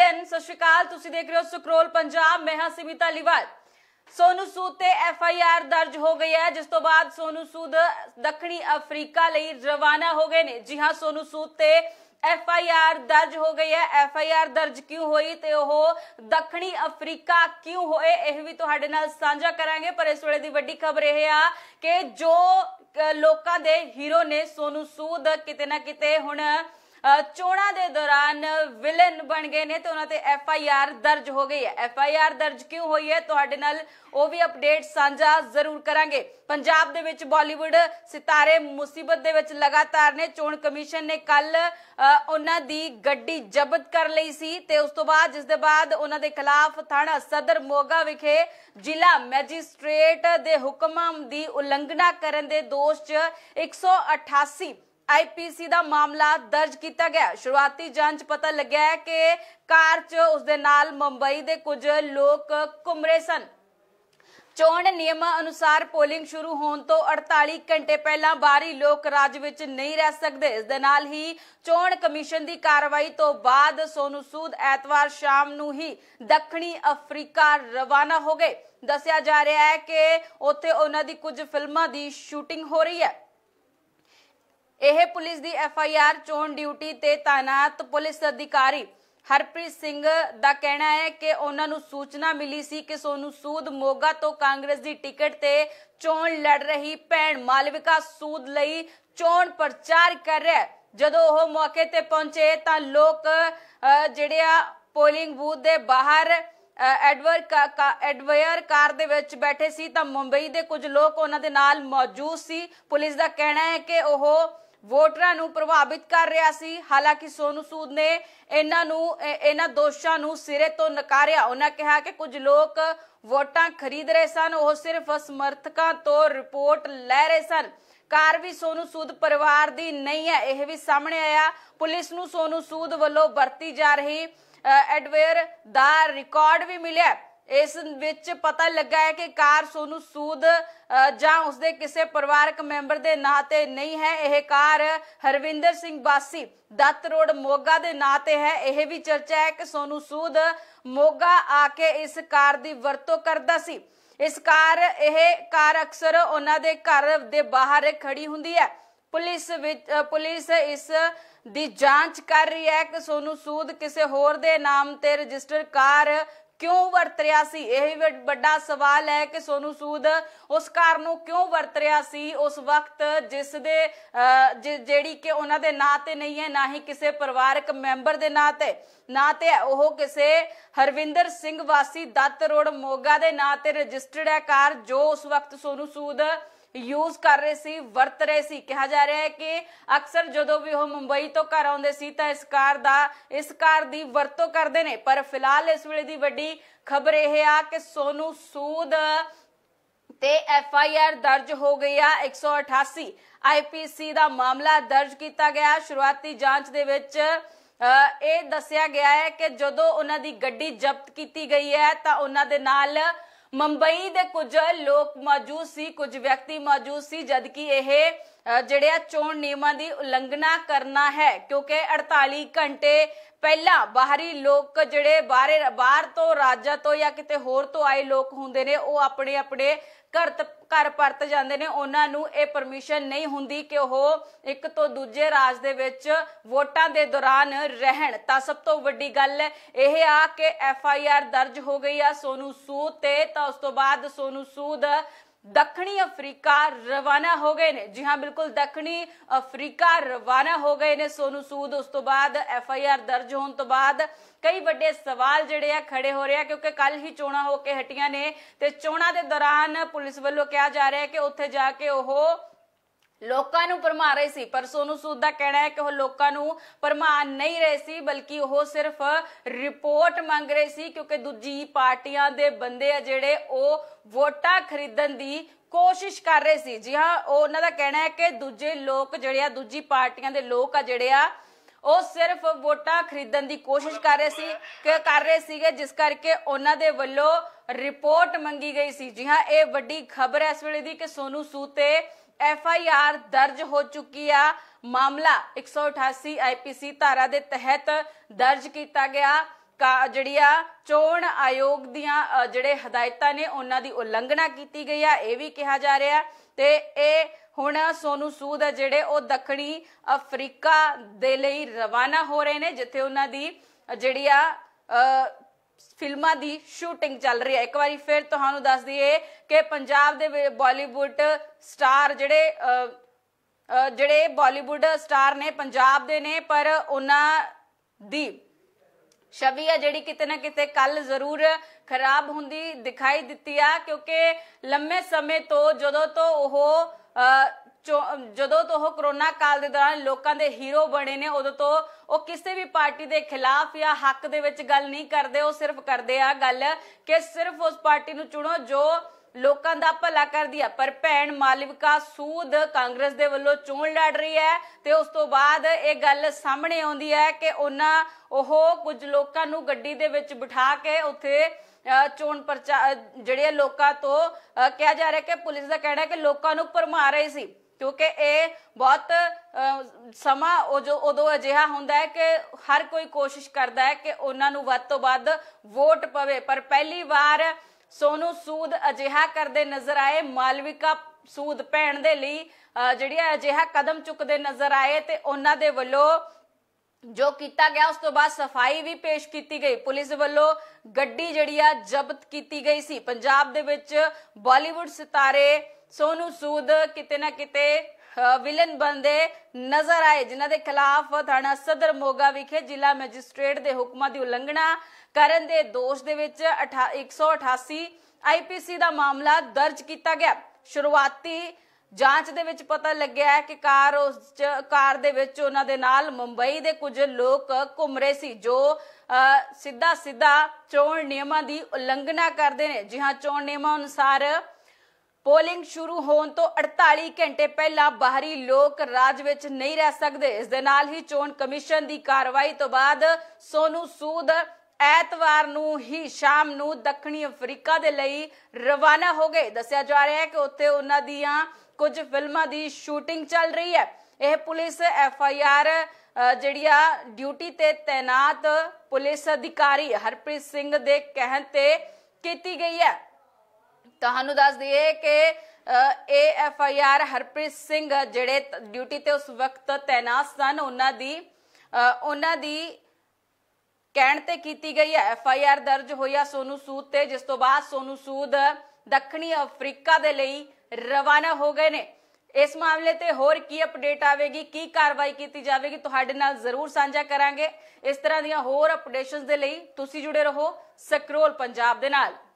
ਲੈਨ ਸਤਿ ਸ਼੍ਰੀ ਅਕਾਲ ਤੁਸੀਂ ਦੇਖ ਰਹੇ ਹੋ ਸਕਰੋਲ ਪੰਜਾਬ ਮੈਂ ਹਾਂ ਸਿਮਿਤਾ ਲਿਵਾਲ ਸੋਨੂ ਸੂਦ ਤੇ ਐਫ ਆਈ ਆਰ ਦਰਜ ਹੋ ਗਈ ਹੈ ਜਿਸ ਤੋਂ ਬਾਅਦ ਸੋਨੂ ਸੂਦ ਦੱਖਣੀ ਅਫਰੀਕਾ ਲਈ ਰਵਾਨਾ ਹੋ ਗਏ ਨੇ ਜੀ ਹਾਂ ਸੋਨੂ ਸੂਦ ਤੇ ਐਫ ਆਈ ਆਰ ਦਰਜ ਹੋ ਗਈ ਹੈ ਐਫ ਆਈ ਆਰ ਦਰਜ ਕਿਉਂ ਹੋਈ ਤੇ ਉਹ ਦੱਖਣੀ ਅਫਰੀਕਾ ਕਿਉਂ ਹੋਏ ਇਹ ਵੀ ਤੁਹਾਡੇ ਨਾਲ ਸਾਂਝਾ ਕਰਾਂਗੇ ਪਰ ਇਸ ਵੇਲੇ ਦੀ ਵੱਡੀ ਖਬਰ ਇਹ ਆ ਕਿ ਜੋ ਲੋਕਾਂ ਦੇ ਹੀਰੋ ਨੇ ਸੋਨੂ ਸੂਦ ਕਿਤੇ ਨਾ ਕਿਤੇ ਹੁਣ ਚੋਣਾਂ ਦੇ ਦੌਰਾਨ ਵਿਲਨ ਬਣ ਗਏ ਨੇ ਤੇ ਉਹਨਾਂ ਤੇ ਐਫ ਆਈ ਆਰ ਦਰਜ ਹੋ ਗਈ ਹੈ ਐਫ ਆਈ ਆਰ ਦਰਜ ਕਿਉਂ ਹੋਈ ਹੈ ਤੁਹਾਡੇ ਨਾਲ ਉਹ ਵੀ ਅਪਡੇਟ ਸਾਂਝਾ ਜ਼ਰੂਰ ਕਰਾਂਗੇ ਪੰਜਾਬ ਦੇ ਵਿੱਚ ਬਾਲੀਵੁੱਡ ਸਿਤਾਰੇ ਮੁਸੀਬਤ ਦੇ ਵਿੱਚ ਲਗਾਤਾਰ ਨੇ ਚੋਣ ਕਮਿਸ਼ਨ ਨੇ ਕੱਲ ਉਹਨਾਂ ਦੀ ਗੱਡੀ ਜ਼ਬਤ ਕਰ ਲਈ ਸੀ ਤੇ ਉਸ ਤੋਂ ਬਾਅਦ ਜਿਸ ਦੇ ਬਾਅਦ ਉਹਨਾਂ ਦੇ ਖਿਲਾਫ ਥਾਣਾ ਸਦਰ ਮੋਗਾ ਵਿਖੇ ਜ਼ਿਲ੍ਹਾ ਮੈਜਿਸਟ੍ਰੇਟ ਦੇ ਹੁਕਮਾਂ ਦੀ ਉਲੰਘਣਾ ਕਰਨ ਦੇ ਦੋਸ਼ 'ਚ 188 ਆਈਪੀਸੀ ਦਾ ਮਾਮਲਾ ਦਰਜ ਕੀਤਾ ਗਿਆ ਸ਼ੁਰੂਆਤੀ ਜਾਂਚ ਪਤਾ ਲੱਗਿਆ ਹੈ ਕਿ ਕਾਰ 'ਚ ਉਸ ਦੇ ਨਾਲ ਮੁੰਬਈ ਦੇ ਕੁਝ ਲੋਕ ਘੁੰਮਰੇ ਸਨ ਚੋਣ ਨਿਯਮਾਂ ਅਨੁਸਾਰ ਪੋਲਿੰਗ ਸ਼ੁਰੂ ਹੋਣ ਤੋਂ 48 ਘੰਟੇ ਪਹਿਲਾਂ ਬਾਹਰੀ ਲੋਕ ਰਾਜ ਵਿੱਚ ਨਹੀਂ ਰਹਿ ਸਕਦੇ ਇਸ ਦੇ ਨਾਲ ਹੀ ਚੋਣ ਕਮਿਸ਼ਨ ਦੀ ਕਾਰਵਾਈ ਤੋਂ ਬਾਅਦ ਸੋਨੂ ਸੂਦ ਐਤਵਾਰ ਸ਼ਾਮ ਨੂੰ ਹੀ ਦੱਖਣੀ ਅਫਰੀਕਾ ਰਵਾਨਾ ਹੋ ਗਏ ਦੱਸਿਆ ਜਾ ਰਿਹਾ ਹੈ ਕਿ ਉੱਥੇ ਉਹਨਾਂ ਦੀ ਕੁਝ ਫਿਲਮਾਂ ਦੀ ਸ਼ੂਟਿੰਗ ਹੋ ਰਹੀ ਹੈ ਇਹ ਪੁਲਿਸ ਦੀ ਐਫ ਆਈ ਆਰ ਚੋਣ ਡਿਊਟੀ ਤੇ ਤਾਇਨਾਤ ਪੁਲਿਸ ਅਧਿਕਾਰੀ ਹਰਪ੍ਰੀਤ ਸਿੰਘ ਦਾ ਕਹਿਣਾ ਹੈ ਕਿ ਉਹਨਾਂ ਨੂੰ ਸੂਚਨਾ ਮਿਲੀ ਸੀ ਕਿ ਸੋਨੂ ਸੂਦ ਮੋਗਾ ਤੋਂ ਕਾਂਗਰਸ ਦੀ ਟਿਕਟ ਤੇ ਚੋਣ ਲੜ ਰਹੀ ਭੈਣ ਮਾਲਵਿਕਾ ਸੂਦ ਲਈ ਚੋਣ ਪ੍ਰਚਾਰ ਕਰ ਰਿਹਾ ਜਦੋਂ ਉਹ ਮੌਕੇ ਤੇ ਪਹੁੰਚੇ ਤਾਂ ਲੋਕ ਜਿਹੜੇ ਆ ਪੋਲਿੰਗ ਬੂਥ ਦੇ ਬਾਹਰ ਐਡਵਰ ਐਡਵਾਇਰ ਕਾਰ ਦੇ ਵਿੱਚ ਬੈਠੇ ਸੀ ਤਾਂ ਮੁੰਬਈ ਦੇ ਕੁਝ ਲੋਕ ਉਹਨਾਂ ਦੇ ਨਾਲ ਮੌਜੂਦ ਸੀ ਪੁਲਿਸ ਦਾ ਕਹਿਣਾ ਹੈ ਕਿ ਉਹ ਵੋਟਰਾਂ ਨੂੰ ਪ੍ਰਭਾਵਿਤ ਕਰ ਰਿਹਾ ਸੀ ਹਾਲਾਂਕਿ ਸੋਨੂ ਸੂਦ ਨੇ ਇਹਨਾਂ ਨੂੰ ਇਹਨਾਂ ਦੋਸ਼ਾਂ ਨੂੰ ਸਿਰੇ ਤੋਂ ਨਕਾਰਿਆ ਉਹਨਾਂ ਕਿਹਾ ਕਿ ਕੁਝ ਲੋਕ ਵੋਟਾਂ ਖਰੀਦ ਰਹੇ ਸਨ ਉਹ ਸਿਰਫ ਸਮਰਥਕਾਂ ਤੋਂ ਰਿਪੋਰਟ ਲੈ ਰਹੇ ਸਨ ਕਾਰ ਵੀ ਸੋਨੂ ਸੂਦ ਪਰਿਵਾਰ ਦੀ ਨਹੀਂ ਹੈ ਇਹ ਵੀ ਸਾਹਮਣੇ ਆਇਆ ਪੁਲਿਸ ਨੂੰ ਸੋਨੂ ਸੂਦ ਵੱਲੋਂ ਵਰਤੀ ਜਾ ਰਹੀ ਐਡਵੇਅਰ ਦਾ ਰਿਕਾਰਡ ਵੀ ਮਿਲਿਆ ਇਸ ਵਿੱਚ ਪਤਾ ਲੱਗਾ ਹੈ ਕਿ ਕਾਰ ਸੋਨੂ ਸੂਦ ਜਾਂ ਉਸਦੇ ਕਿਸੇ ਪਰਿਵਾਰਕ ਮੈਂਬਰ ਦੇ ਨਾਂ ਤੇ ਨਹੀਂ ਹੈ ਇਹ ਕਾਰ ਹਰਵਿੰਦਰ ਸਿੰਘ ਬਾਸੀ ਦੱਤ ਰੋਡ ਮੋਗਾ ਦੇ ਨਾਂ ਤੇ ਹੈ ਇਹ ਵੀ ਚਰਚਾ ਹੈ ਕਿ ਸੋਨੂ ਸੂਦ ਮੋਗਾ ਆ ਕੇ ਇਸ ਕਾਰ ਦੀ ਵਰਤੋਂ ਕਰਦਾ ਸੀ ਇਸ ਕਾਰ ਇਹ ਕਾਰ ਅਕਸਰ ਉਹਨਾਂ ਦੇ ਘਰ ਦੇ ਬਾਹਰ ਖੜੀ ਹੁੰਦੀ ਹੈ ਪੁਲਿਸ ਵਿੱਚ ਪੁਲਿਸ ਇਸ ਦੀ ਜਾਂਚ ਕਰ ਰਹੀ ਹੈ ਕਿ ਸੋਨੂ ਸੂਦ ਕਿਸੇ ਹੋਰ ਦੇ ਨਾਮ ਤੇ ਰਜਿਸਟਰ ਕਾਰ ਵਰਤ ਰਿਹਾ ਸੀ ਇਹ ਵੀ ਵੱਡਾ ਸਵਾਲ ਹੈ ਕਿ ਸੋਨੂ ਸੂਦ ਉਸ ਘਰ ਨੂੰ ਕਿਉਂ ਵਰਤ ਰਿਹਾ ਸੀ ਉਸ ਵਕਤ ਜਿਸ ਦੇ ਜਿਹੜੀ ਕਿ ਉਹਨਾਂ ਦੇ ਨਾਂ ਤੇ ਨਹੀਂ ਹੈ ਨਾ ਹੀ ਕਿਸੇ ਪਰਿਵਾਰਕ ਮੈਂਬਰ ਦੇ ਨਾਂ ਤੇ ਨਾਂ ਤੇ ਉਹ ਕਿਸੇ ਹਰਵਿੰਦਰ ਸਿੰਘ ਵਾਸੀ ਦੱਤ ਰੋਡ ਮੋਗਾ ਦੇ ਨਾਂ ਤੇ ਰਜਿਸਟਰਡ ਹੈ ਕਾਰ ਜੋ ਉਸ ਵਕਤ ਸੋਨੂ ਸੂਦ ਯੂਜ਼ ਕਰ ਰਹੇ ਸੀ ਵਰਤ ਰਹੇ ਸੀ ਕਿਹਾ ਜਾ ਰਿਹਾ ਹੈ ਕਿ ਅਕਸਰ ਜਦੋਂ ਵੀ ਉਹ ਮੁੰਬਈ ਤੋਂ ਘਰ ਆਉਂਦੇ ਸੀ ਤਾਂ ਇਸ ਕਾਰ ਦਾ ਇਸ ਕਾਰ ਦੀ ਵਰਤੋਂ ਕਰਦੇ ਨੇ ਪਰ ਫਿਲਹਾਲ ਇਸ ਵੇਲੇ ਦੀ ਵੱਡੀ ਖਬਰ ਇਹ ਆ ਕਿ ਸੋਨੂ ਸੂਦ ਤੇ ਐਫ ਆਈ ਆਰ ਦਰਜ ਹੋ ਗਈ ਆ 188 ਆਈਪੀਸੀ ਦਾ ਮਾਮਲਾ ਦਰਜ ਕੀਤਾ ਗਿਆ ਸ਼ੁਰੂਆਤੀ ਜਾਂਚ ਦੇ ਵਿੱਚ ਇਹ ਦੱਸਿਆ ਗਿਆ ਹੈ ਕਿ ਜਦੋਂ ਉਹਨਾਂ ਦੀ ਗੱਡੀ ਜ਼ਬਤ ਕੀਤੀ ਗਈ ਹੈ ਤਾਂ ਉਹਨਾਂ ਦੇ ਨਾਲ ਮੁੰਬਈ ਦੇ ਕੁਝ ਲੋਕ ਮੌਜੂਦ ਸੀ ਕੁਝ ਵਿਅਕਤੀ ਮੌਜੂਦ ਸੀ ਜਦਕਿ ਇਹ ਜਿਹੜੇ ਆ ਚੋਣ ਨਿਯਮਾਂ ਦੀ ਉਲੰਘਣਾ ਕਰਨਾ ਹੈ ਕਿਉਂਕਿ 48 ਘੰਟੇ ਪਹਿਲਾਂ ਬਾਹਰੀ ਲੋਕ ਜਿਹੜੇ ਬਾਹਰੇ ਬਾਹਰ ਤੋਂ ਰਾਜਾ ਤੋਂ ਜਾਂ ਕਿਤੇ ਹੋਰ ਤੋਂ ਆਏ ਲੋਕ ਹੁੰਦੇ ਨੇ ਉਹ ਆਪਣੇ ਆਪਣੇ ਘਰ ਘਰ ਪਰਤ ਜਾਂਦੇ ਨੇ ਉਹਨਾਂ ਨੂੰ ਇਹ ਪਰਮਿਸ਼ਨ ਨਹੀਂ ਹੁੰਦੀ ਕਿ ਉਹ ਇੱਕ ਤੋਂ ਦੂਜੇ ਰਾਜ ਦੇ ਵਿੱਚ ਵੋਟਾਂ ਦੇ ਦੌਰਾਨ ਰਹਿਣ ਤਾਂ ਸਭ ਤੋਂ ਵੱਡੀ ਗੱਲ ਇਹ ਆ ਕਿ ਐਫ ਆਈ ਆਰ ਦਰਜ ਹੋ ਗਈ ਆ ਸੋਨੂ ਸੂਦ ਤੇ ਤਾਂ ਉਸ ਤੋਂ ਬਾਅਦ ਸੋਨੂ ਸੂਦ ਦੱਖਣੀ ਅਫਰੀਕਾ ਰਵਾਨਾ ਹੋ ਗਏ ਨੇ ਜੀ ਹਾਂ ਬਿਲਕੁਲ ਦੱਖਣੀ ਅਫਰੀਕਾ ਰਵਾਨਾ ਹੋ ਗਏ ਨੇ ਸੋਨੂ ਸੂਦ ਉਸ ਤੋਂ ਬਾਅਦ ਐਫ ਆਈ ਆਰ ਦਰਜ ਹੋਣ ਤੋਂ ਬਾਅਦ ਕਈ ਵੱਡੇ ਸਵਾਲ ਜਿਹੜੇ ਆ ਖੜੇ ਹੋ ਰਿਹਾ ਕਿਉਂਕਿ ਕੱਲ ਹੀ ਚੋਣਾ ਹੋ ਕੇ ਹਟੀਆਂ ਨੇ ਤੇ ਚੋਣਾਂ ਦੇ ਦੌਰਾਨ ਪੁਲਿਸ ਵੱਲੋਂ ਕਿਹਾ ਜਾ ਰਿਹਾ ਕਿ ਉੱਥੇ ਜਾ ਕੇ ਉਹ ਲੋਕਾਂ ਨੂੰ ਭਰਮਾ ਰਹੇ ਸੀ ਪਰ ਸੋਨੂ ਸੂਦ ਦਾ ਕਹਿਣਾ ਹੈ ਕਿ ਉਹ ਲੋਕਾਂ ਨੂੰ ਭਰਮਾ ਨਹੀਂ ਰਹੇ ਸੀ ਬਲਕਿ ਉਹ ਸਿਰਫ ਰਿਪੋਰਟ ਮੰਗ ਰਹੇ ਸੀ ਕਿਉਂਕਿ ਦੂਜੀ ਪਾਰਟੀਆਂ ਦੇ ਬੰਦੇ ਆ ਜਿਹੜੇ ਉਹ ਵੋਟਾਂ ਖਰੀਦਣ ਦੀ ਕੋਸ਼ਿਸ਼ ਕਰ ਰਹੇ ਸੀ ਜੀ ਹਾਂ ਉਹਨਾਂ ਦਾ ਕਹਿਣਾ ਹੈ ਕਿ ਦੂਜੇ ਲੋਕ ਜਿਹੜੇ ਆ ਦੂਜੀ ਪਾਰਟੀਆਂ ਦੇ ਲੋਕ ਆ ਜਿਹੜੇ ਆ ਉਹ ਸਿਰਫ ਵੋਟਾਂ ਖਰੀਦਣ ਦੀ ਕੋਸ਼ਿਸ਼ ਕਰ ਰਹੇ ਸੀ ਕਿ ਕਰ ਰਹੇ ਸੀਗੇ ਜਿਸ ਕਰਕੇ ਉਹਨਾਂ ਦੇ ਵੱਲੋਂ ਰਿਪੋਰਟ ਮੰਗੀ ਗਈ ਸੀ ਜੀ ਹਾਂ ਇਹ ਵੱਡੀ ਖਬਰ ਹੈ ਇਸ ਵੇਲੇ ਦੀ ਕਿ ਸੋਨੂ ਸੂਤੇ ਤੇ ਐਫ ਆਈ ਆਰ ਦਰਜ ਹੋ ਚੁੱਕੀ ਆ ਮਾਮਲਾ 188 ਆਈਪੀਸੀ ਧਾਰਾ ਦੇ ਤਹਿਤ ਦਰਜ ਕੀਤਾ ਗਿਆ ਜਿਹੜੀ ਆ ਚੋਣ ਆਯੋਗ ਦੀਆਂ ਜਿਹੜੇ ਹਦਾਇਤਾਂ ਨੇ ਉਹਨਾਂ ਦੀ ਉਲੰਘਣਾ ਕੀਤੀ ਗਈ ਆ ਇਹ ਵੀ ਕਿਹਾ ਜਾ ਰਿਹਾ ਤੇ ਇਹ ਹੁਣ ਸੋਨੂ ਸੂਦ ਜਿਹੜੇ ਉਹ ਦੱਖਣੀ ਅਫਰੀਕਾ ਦੇ ਲਈ ਰਵਾਨਾ ਹੋ ਰਹੇ ਨੇ ਜਿੱਥੇ ਉਹਨਾਂ ਦੀ ਜਿਹੜੀ ਆ ਫਿਲਮਾਂ ਦੀ ਸ਼ੂਟਿੰਗ ਚੱਲ ਰਹੀ ਹੈ ਇੱਕ ਵਾਰੀ ਫਿਰ ਤੁਹਾਨੂੰ ਦੱਸ ਦਈਏ ਕਿ ਪੰਜਾਬ ਦੇ ਬਾਲੀਵੁੱਡ ਸਟਾਰ ਜਿਹੜੇ ਜਿਹੜੇ ਬਾਲੀਵੁੱਡ ਸਟਾਰ ਨੇ ਪੰਜਾਬ ਦੇ ਨੇ ਪਰ ਉਹਨਾਂ ਦੀ ਸ਼ਵੀ ਆ ਜਿਹੜੀ ਕਿਤੇ ਨਾ ਕਿਤੇ ਕੱਲ ਜ਼ਰੂਰ ਖਰਾਬ ਹੁੰਦੀ ਦਿਖਾਈ ਦਿੱਤੀ ਆ ਕਿਉਂਕਿ ਲੰਮੇ ਸਮੇਂ ਤੋਂ ਜਦੋਂ ਤੋਂ ਉਹ ਜਦੋਂ ਤੋਂ ਉਹ ਕਰੋਨਾ ਕਾਲ ਦੇ ਦੌਰਾਨ ਲੋਕਾਂ ਦੇ ਹੀਰੋ ਬਣੇ ਨੇ ਉਦੋਂ ਤੋਂ ਉਹ ਕਿਸੇ ਵੀ ਪਾਰਟੀ ਦੇ ਖਿਲਾਫ ਜਾਂ ਹੱਕ ਦੇ ਵਿੱਚ ਗੱਲ ਨਹੀਂ ਕਰਦੇ ਉਹ ਸਿਰਫ ਕਰਦੇ ਆ ਗੱਲ ਕਿ ਸਿਰਫ ਉਸ ਪਾਰਟੀ ਨੂੰ ਚੁਣੋ ਜੋ ਲੋਕਾਂ ਦਾ ਭਲਾ ਕਰਦੀ ਆ ਪਰ ਭੈਣ ਮਾਲਵਿਕਾ ਸੂਦ ਕਾਂਗਰਸ ਦੇ ਵੱਲੋਂ ਚੋਣ ਲੜ ਰਹੀ ਹੈ ਤੇ ਉਸ ਤੋਂ ਬਾਅਦ ਇਹ ਗੱਲ ਸਾਹਮਣੇ ਆਉਂਦੀ ਹੈ ਕਿ ਉਹਨਾਂ ਉਹ ਕੁਝ ਲੋਕਾਂ ਨੂੰ ਗੱਡੀ ਦੇ ਵਿੱਚ ਬਿਠਾ ਕੇ ਉੱਥੇ ਚੋਣ ਪ੍ਰਚਾਰ ਜਿਹੜੇ ਲੋਕਾਂ ਤੋਂ ਕਿਹਾ ਜਾ ਰਿਹਾ ਕਿ ਪੁਲਿਸ ਦਾ ਕਹਿਣਾ ਹੈ ਕਿ ਲੋਕਾਂ ਨੂੰ ਭਰਮਾ ਰਹੇ ਸੀ ਕਿਉਂਕਿ ਇਹ ਬਹੁਤ ਸਮਾਂ ਉਹ ਜੋ ਉਦੋਂ ਅਜਿਹਾ ਹੁੰਦਾ ਹੈ ਕਿ ਹਰ ਕੋਈ ਕੋਸ਼ਿਸ਼ ਕਰਦਾ ਹੈ ਕਿ ਉਹਨਾਂ ਨੂੰ ਵੱਧ ਤੋਂ ਵੱਧ ਵੋਟ ਪਵੇ ਪਰ ਪਹਿਲੀ ਵਾਰ ਸੋਨੂ ਸੂਦ ਅਜਿਹਾ ਕਰਦੇ ਨਜ਼ਰ ਆਏ ਮਾਲਵਿਕਾ ਸੂਦ ਭੈਣ ਦੇ ਲਈ ਜਿਹੜੀ ਅਜਿਹਾ ਕਦਮ ਚੁੱਕਦੇ ਨਜ਼ਰ ਆਏ ਤੇ ਉਹਨਾਂ ਦੇ ਵੱਲੋਂ ਜੋ ਕੀਤਾ ਗਿਆ ਉਸ ਤੋਂ ਬਾਅਦ ਸਫਾਈ ਵੀ ਪੇਸ਼ ਕੀਤੀ ਗਈ ਪੁਲਿਸ ਵੱਲੋਂ ਗੱਡੀ ਜਿਹੜੀ ਆ ਜ਼ਬਤ ਕੀਤੀ ਗਈ ਸੀ ਪੰਜਾਬ ਦੇ ਵਿੱਚ ਬਾਲੀਵੁੱਡ ਸਿਤਾਰੇ ਸੋਨੂ ਸੂਦ ਕਿਤੇ ਨਾ ਕਿਤੇ ਵਿਲਨ ਬੰਦੇ ਨਜ਼ਰ ਆਏ ਜਿਨ੍ਹਾਂ ਦੇ ਖਿਲਾਫ ਥਾਣਾ ਸਦਰ ਮੋਗਾ ਵਿਖੇ ਜ਼ਿਲ੍ਹਾ ਮੈਜਿਸਟ੍ਰੇਟ ਦੇ ਹੁਕਮਾਂ ਦੀ ਉਲੰਘਣਾ ਕਰਨ ਦੇ ਦੋਸ਼ ਦੇ ਵਿੱਚ 188 ਆਈਪੀਸੀ ਦਾ ਮਾਮਲਾ ਦਰਜ ਕੀਤਾ ਗਿਆ ਸ਼ੁਰੂਆਤੀ ਜਾਂਚ ਦੇ ਵਿੱਚ ਪਤਾ ਲੱਗਿਆ ਹੈ ਕਿ ਕਾਰ ਉਸ ਚ ਕਾਰ ਦੇ ਵਿੱਚ ਉਹਨਾਂ ਦੇ ਨਾਲ ਮੁੰਬਈ ਦੇ ਕੁਝ ਲੋਕ ਘੁੰਮ ਰਹੇ ਸੀ ਜੋ ਸਿੱਧਾ ਸਿੱਧਾ ਚੋਣ ਨਿਯਮਾਂ ਦੀ ਉਲੰਘਣਾ ਕਰਦੇ ਨੇ ਜੀ ਹਾਂ ਚੋਣ ਨਿਯਮਾਂ ਅਨੁਸਾਰ ਪੋਲਿੰਗ ਸ਼ੁਰੂ ਹੋਣ ਤੋਂ 48 ਘੰਟੇ ਪਹਿਲਾਂ ਬਾਹਰੀ ਲੋਕ ਰਾਜ ਵਿੱਚ ਨਹੀਂ ਰਹਿ ਸਕਦੇ ਇਸ ਦੇ ਨਾਲ ਹੀ ਚੋਣ ਕਮਿਸ਼ਨ ਦੀ ਕਾਰਵਾਈ ਤੋਂ ਬਾਅਦ ਸੋਨੂ ਸੂਦ ਐਤਵਾਰ ਨੂੰ ਹੀ ਸ਼ਾਮ ਨੂੰ ਦੱਖਣੀ ਅਫਰੀਕਾ ਦੇ ਲਈ ਰਵਾਨਾ ਹੋ ਗਏ ਦੱਸਿਆ ਜਾ ਰਿਹਾ ਹੈ ਕਿ ਉੱਥੇ ਉਹਨਾਂ ਦੀਆਂ ਕੁਝ ਫਿਲਮਾਂ ਦੀ ਸ਼ੂਟਿੰਗ ਚੱਲ ਰਹੀ ਹੈ ਇਹ ਪੁਲਿਸ ਐਫ ਆਈ ਆਰ ਜਿਹੜੀ ਆ ਡਿਊਟੀ ਤੇ ਤਾਇਨਾਤ ਪੁਲਿਸ ਅਧਿਕਾਰੀ ਹਰਪ੍ਰੀਤ ਸਿੰਘ ਦੇ ਕਹਿਣ ਤੇ ਕੀਤੀ ਗਈ ਹੈ ਤੁਹਾਨੂੰ ਦੱਸ ਦਈਏ ਕਿ A F I R Harpreet Singh ਜਿਹੜੇ ਡਿਊਟੀ ਤੇ ਉਸ ਵਕਤ ਤਾਇਨਾਤ ਸਨ ਉਹਨਾਂ ਦੀ ਉਹਨਾਂ ਦੀ ਕਹਿਣ ਤੇ ਕੀਤੀ ਗਈ ਹੈ ਐਫ ਆਈ ਆਰ ਦਰਜ ਹੋਇਆ ਸੋਨੂ ਸੂਦ ਤੇ ਜਿਸ ਤੋਂ ਬਾਅਦ ਸੋਨੂ ਸੂਦ ਦੱਖਣੀ ਅਫਰੀਕਾ ਦੇ ਲਈ ਰਵਾਨਾ ਹੋ ਗਏ ਨੇ ਇਸ ਮਾਮਲੇ ਤੇ ਹੋਰ ਕੀ ਅਪਡੇਟ ਆਵੇਗੀ ਕੀ ਕਾਰਵਾਈ ਕੀਤੀ ਜਾਵੇਗੀ ਤੁਹਾਡੇ ਨਾਲ ਜ਼ਰੂਰ ਸਾਂਝਾ ਕਰਾਂਗੇ ਇਸ ਤਰ੍ਹਾਂ ਦੀਆਂ ਹੋਰ ਅਪਡੇਸ਼ਨਸ ਦੇ ਲਈ ਤੁਸੀਂ ਜੁੜੇ ਰਹੋ ਸਕਰੋਲ ਪੰਜਾਬ ਦੇ ਨਾਲ